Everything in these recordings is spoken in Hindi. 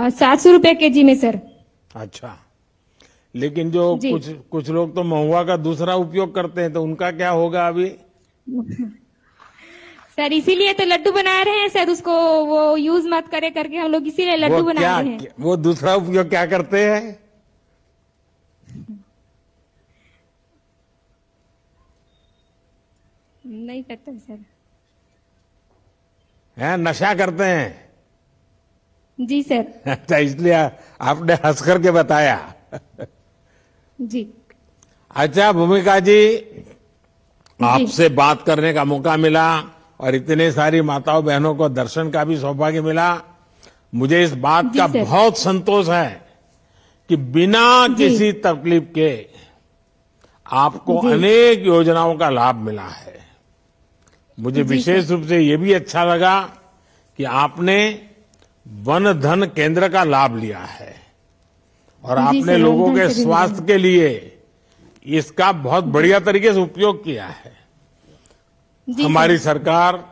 सात सौ रूपये के जी में सर अच्छा लेकिन जो कुछ कुछ लोग तो महुआ का दूसरा उपयोग करते हैं तो उनका क्या होगा अभी सर इसीलिए तो लड्डू बना रहे हैं सर उसको वो यूज मत करे करके हम लोग इसीलिए लड्डू बना क्या, रहे हैं वो दूसरा उपयोग क्या करते हैं नहीं करते सर है नशा करते हैं जी सर अच्छा इसलिए आपने हंस करके बताया जी अच्छा भूमिका जी, आपसे बात करने का मौका मिला और इतने सारी माताओं बहनों को दर्शन का भी सौभाग्य मिला मुझे इस बात का बहुत संतोष है कि बिना किसी तकलीफ के आपको अनेक योजनाओं का लाभ मिला है मुझे विशेष रूप से ये भी अच्छा लगा कि आपने वन धन केंद्र का लाभ लिया है और आपने लोगों के स्वास्थ्य के लिए इसका बहुत बढ़िया तरीके से उपयोग किया है हमारी सरकार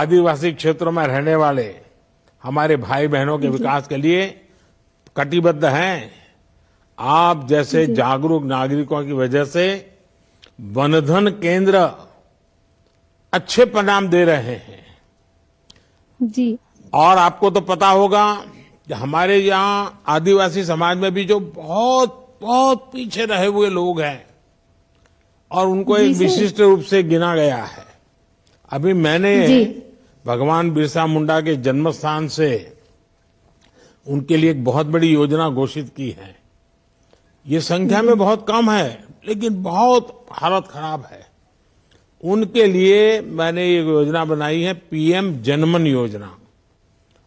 आदिवासी क्षेत्रों में रहने वाले हमारे भाई बहनों के विकास के लिए कटिबद्ध हैं आप जैसे जागरूक नागरिकों की वजह से वनधन केंद्र अच्छे परिणाम दे रहे हैं जी और आपको तो पता होगा कि हमारे यहाँ आदिवासी समाज में भी जो बहुत बहुत पीछे रहे हुए लोग हैं और उनको एक विशिष्ट रूप से गिना गया है अभी मैंने भगवान बिरसा मुंडा के जन्म स्थान से उनके लिए एक बहुत बड़ी योजना घोषित की है ये संख्या में बहुत कम है लेकिन बहुत हालत खराब है उनके लिए मैंने ये योजना बनाई है पीएम जनमन योजना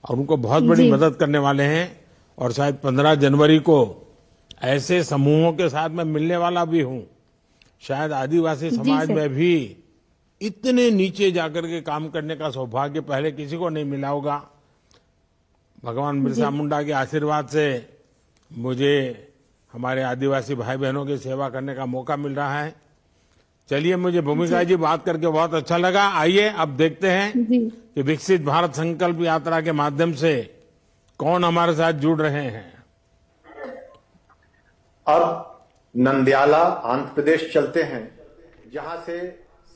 और उनको बहुत बड़ी मदद करने वाले हैं और शायद 15 जनवरी को ऐसे समूहों के साथ मैं मिलने वाला भी हूं शायद आदिवासी समाज में भी इतने नीचे जाकर के काम करने का सौभाग्य पहले किसी को नहीं मिला होगा भगवान बिरसा मुंडा के आशीर्वाद से मुझे हमारे आदिवासी भाई बहनों की सेवा करने का मौका मिल रहा है चलिए मुझे भूमिका जी बात करके बहुत अच्छा लगा आइए अब देखते हैं कि विकसित भारत संकल्प यात्रा के माध्यम से कौन हमारे साथ जुड़ रहे हैं अब नंदयाला आंध्र प्रदेश चलते हैं जहां से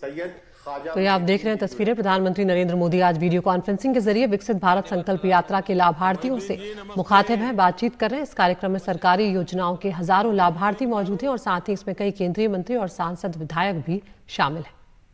सैयद तो ये आप देख रहे हैं तस्वीरें प्रधानमंत्री नरेंद्र मोदी आज वीडियो कॉन्फ्रेंसिंग के जरिए विकसित भारत संकल्प यात्रा के लाभार्थियों से मुखातिब हैं बातचीत कर रहे हैं इस कार्यक्रम में सरकारी योजनाओं के हजारों लाभार्थी मौजूद हैं और साथ ही इसमें कई केंद्रीय मंत्री और सांसद विधायक भी शामिल हैं